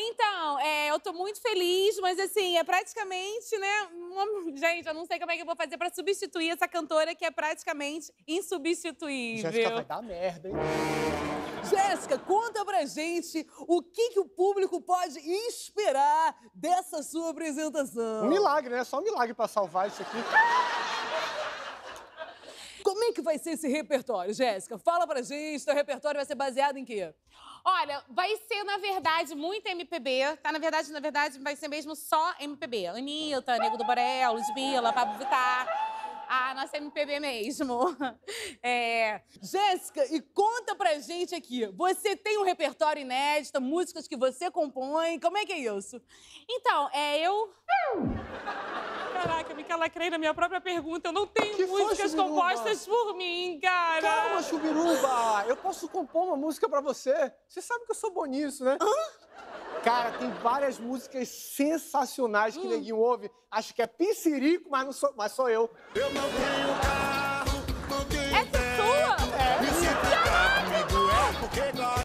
Então, é, eu tô muito feliz, mas assim, é praticamente, né? Uma... Gente, eu não sei como é que eu vou fazer pra substituir essa cantora que é praticamente insubstituível. Jéssica vai dar merda, hein? Jéssica, conta pra gente o que, que o público pode esperar dessa sua apresentação. Um milagre, né? Só um milagre pra salvar isso aqui. Como que vai ser esse repertório, Jéssica? Fala pra gente, seu repertório vai ser baseado em quê? Olha, vai ser, na verdade, muito MPB, tá? Na verdade, na verdade, vai ser mesmo só MPB. Anitta, Nego do Borel, Ludmilla, Pablo Vittar a nossa MPB mesmo. É... Jéssica, e conta pra gente aqui. Você tem um repertório inédito, músicas que você compõe, como é que é isso? Então, é, eu lacrei na minha própria pergunta. Eu não tenho que músicas foi, compostas por mim, cara. Calma, Chubiruba. Eu posso compor uma música pra você. Você sabe que eu sou bom nisso, né? Hã? Cara, tem várias músicas sensacionais que hum. neguinho ouve. Acho que é pincirico, mas, não sou, mas sou eu. Eu não tenho cara.